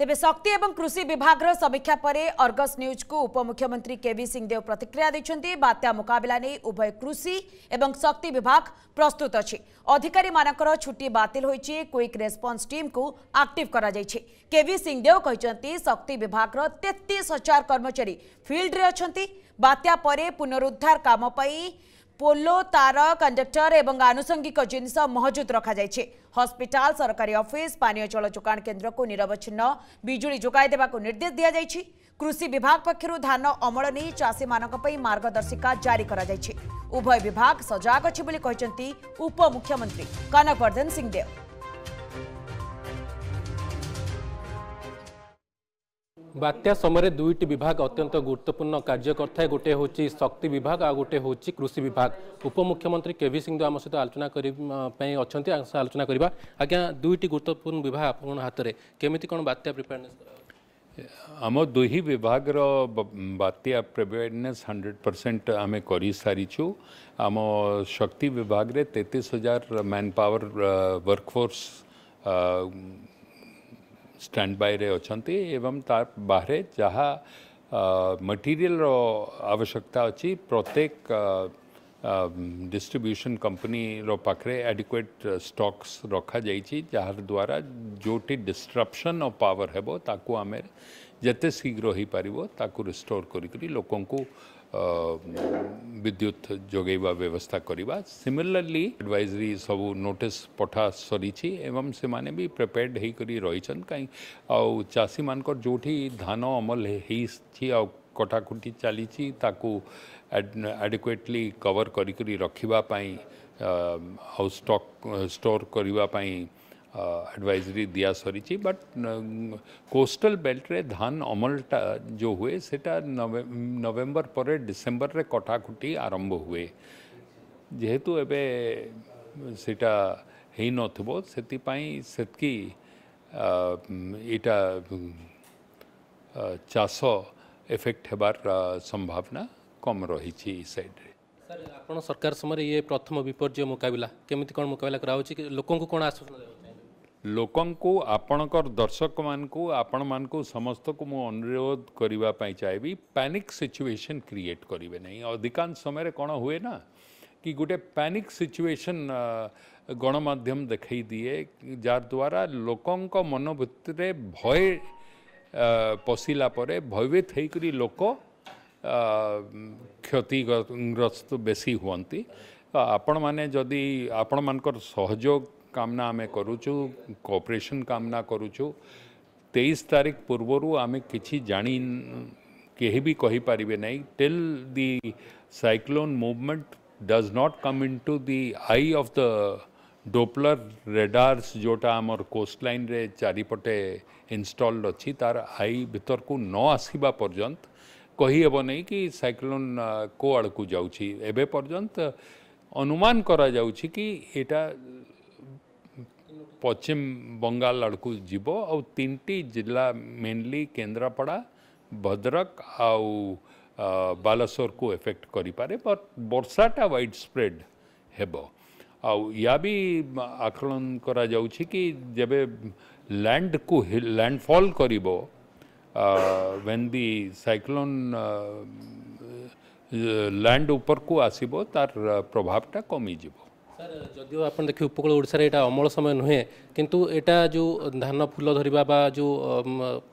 ତେବେ ଶକ୍ତି ଏବଂ କୃଷି ବିଭାଗର ସମୀକ୍ଷା ପରେ ଅର୍ଗସ୍ ନ୍ୟୁଜ୍କୁ ଉପମୁଖ୍ୟମନ୍ତ୍ରୀ କେଭି ସିଂଦେଓ ପ୍ରତିକ୍ରିୟା ଦେଇଛନ୍ତି ବାତ୍ୟା ମୁକାବିଲା ନେଇ ଉଭୟ କୃଷି ଏବଂ ଶକ୍ତି ବିଭାଗ ପ୍ରସ୍ତୁତ ଅଛି ଅଧିକାରୀମାନଙ୍କର ଛୁଟି ବାତିଲ ହୋଇଛି କ୍ୱିକ୍ ରେସ୍ପନ୍ସ ଟିମ୍କୁ ଆକ୍ଟିଭ କରାଯାଇଛି କେଭି ସିଂଦେଓ କହିଛନ୍ତି ଶକ୍ତି ବିଭାଗର ତେତିଶ ହଜାର କର୍ମଚାରୀ ଫିଲ୍ଡରେ ଅଛନ୍ତି ବାତ୍ୟା ପରେ ପୁନରୁଦ୍ଧାର କାମ ପାଇଁ ପୋଲୋ ତାର କଣ୍ଡକ୍ଟର ଏବଂ ଆନୁଷଙ୍ଗିକ ଜିନିଷ ମହଜୁଦ ରଖାଯାଇଛି ହସ୍ପିଟାଲ ସରକାରୀ ଅଫିସ ପାନୀୟ ଜଳ ଯୋଗାଣ କେନ୍ଦ୍ରକୁ ନିରବଚ୍ଛିନ୍ନ ବିଜୁଳି ଯୋଗାଇ ଦେବାକୁ ନିର୍ଦ୍ଦେଶ ଦିଆଯାଇଛି କୃଷି ବିଭାଗ ପକ୍ଷରୁ ଧାନ ଅମଳ ନେଇ ଚାଷୀମାନଙ୍କ ପାଇଁ ମାର୍ଗଦର୍ଶିକା ଜାରି କରାଯାଇଛି ଉଭୟ ବିଭାଗ ସଜାଗ ଅଛି ବୋଲି କହିଛନ୍ତି ଉପମୁଖ୍ୟମନ୍ତ୍ରୀ କନକବର୍ଦ୍ଧନ ସିଂହଦେଓ ବାତ୍ୟା ସମୟରେ ଦୁଇଟି ବିଭାଗ ଅତ୍ୟନ୍ତ ଗୁରୁତ୍ୱପୂର୍ଣ୍ଣ କାର୍ଯ୍ୟ କରିଥାଏ ଗୋଟିଏ ହେଉଛି ଶକ୍ତି ବିଭାଗ ଆଉ ଗୋଟିଏ ହେଉଛି କୃଷି ବିଭାଗ ଉପମୁଖ୍ୟମନ୍ତ୍ରୀ କେ ଭି ସିଂଦେଓ ଆମ ସହିତ ଆଲୋଚନା କରିବା ପାଇଁ ଅଛନ୍ତି ଆଲୋଚନା କରିବା ଆଜ୍ଞା ଦୁଇଟି ଗୁରୁତ୍ୱପୂର୍ଣ୍ଣ ବିଭାଗ ଆପଣଙ୍କ ହାତରେ କେମିତି କ'ଣ ବାତ୍ୟା ପ୍ରିପେୟାରନେସ୍ ଆମ ଦୁଇ ବିଭାଗର ବାତ୍ୟା ପ୍ରିପେୟାରନେସ୍ ହଣ୍ଡ୍ରେଡ଼ ପରସେଣ୍ଟ ଆମେ କରିସାରିଛୁ ଆମ ଶକ୍ତି ବିଭାଗରେ ତେତିଶ ହଜାର manpower workforce standby अव बाहर जहाँ मटेरियल रो आवश्यकता अच्छी प्रत्येक डिस्ट्रीब्यूशन कंपनी रो पाखे एडिक्वेट स्टक्स रखा जा रहा जोटी डिस्ट्रप्शन ऑफ पावर हेबो ताकू आमे जिते शीघ्र हो पार रिस्टोर कर करोक विद्युत जोगे व्यवस्था करवा सिमिलरली एडवाइजरी सब नोटिस पठा सरी एवं से माने भी प्रिपेयर्ड होकर रही कहीं चाषी मान जो धान अमल हो कटाखुटी चली एडिकुएटली कवर कर रखापी आउ स्टॉक स्टोर करने एडवाइजरी uh, दिया सरी बट कोस्टल बेल्ट रे धान अमलटा जो हुए सेटा नवेम्बर पर डिसेम्बर में कटाखुटी आरंभ हुए जेहेतु एवं सेटा हो नाई से यहाँ चाष एफेक्ट हेबार संभावना कम रही सैड सरकार समय ये प्रथम विपर्य मुकबिला कमी कौन मुकबिला कराँ लोक कौन आश्वासना लोक आपणकर दर्शक मानू आपण मान समस्त को मु अनुरोध करने चाहिए पानिक सिचुएशन क्रिएट करेंगे नहीं अधिकांश समय रे कौन हुए ना कि गोटे पानिक सिचुएशन गणमाध्यम देखाई दिए जार द्वारा लोकों मनोवृत्ति में भय पशिला भयभीत होकर लोक क्षतिग्रस्त बेसी हमें आपण मैंने जदि आपण मानक कामना आम करूँ कॉपरेसन कामना करूचु तेईस तारीख पूर्वर आम कि जाणी के भी कही पारे ना till the cyclone movement does not come to the eye of the Doppler radars जोटा आम कोस्टलाइन रे चारिपटे इनस्टल्ड अच्छी तार आई भितर को न आसवा पर्यंत कही हेब नहीं कि सैक्लोन को आड़ को जाऊँ पर्यंत अनुमान करा कि यहाँ पश्चिम बंगाल आड़क जीव आन जिला मेनली केन्द्रापड़ा भद्रक आउ बालेश्वर को एफेक्ट करें बट बर्षाटा वाइड स्प्रेड हेब आकलन कर जब लैंड को लैंडफल कर वेन दि सैक्लोन लैंड ऊपर को आसब तार प्रभावटा कमीज जदि आप देखिए उपकूल ओडार अमल समय नुहे किंतु यहाँ जो धान फूल धरवा जो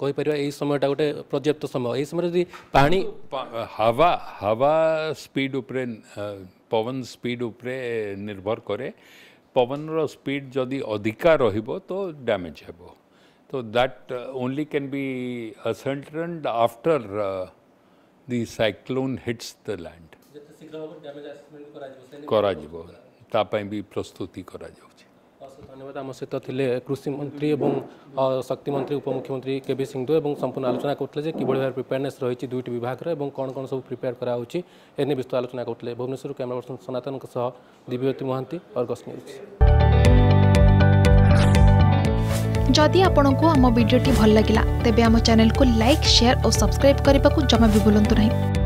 कहीपर यही समयटा गोटे पर्याप्त समय ये समय जी पा हवा हवा स्पीड पवन स्पीड निर्भर कै पवन रपीड जदि अधिका रो तो डैमेज हे तो that only can be ascertained after the cyclone hits the land करा जीवो તાપૈં બી પ્લસ ટુ થી કરા જાઉં છે આસો ધન્યવાદ અમ સિત થિલે કૃષિ મંત્રી એબં શક્તિ મંત્રી ઉપમુખ્ય મંત્રી કેબી સિંહ દો એબં સંપૂર્ણ આલોચના કરતલે કે કીબળ ભાયર પ્રિપેરેનેસ રહી છે દૂટી વિભાગ રે એબં કોણ કોણ સબ પ્રિપેર કરાહુ છે એને વિસ્તૃત આલોચના કરતલે ભુવનેશ્વર કેમેરા વર્સન સનાતન ક સહ દિવ્યતી મોહંતી ઓર ગૉસ ન્યૂઝ જોદી આપણો કો અમ વિડિયો ટી ભલ લાગિલા તેબે અમ ચેનલ કો લાઈક શેર ઓર સબસ્ક્રાઇબ કરીબકુ જમા બી બોલંતુ નહીં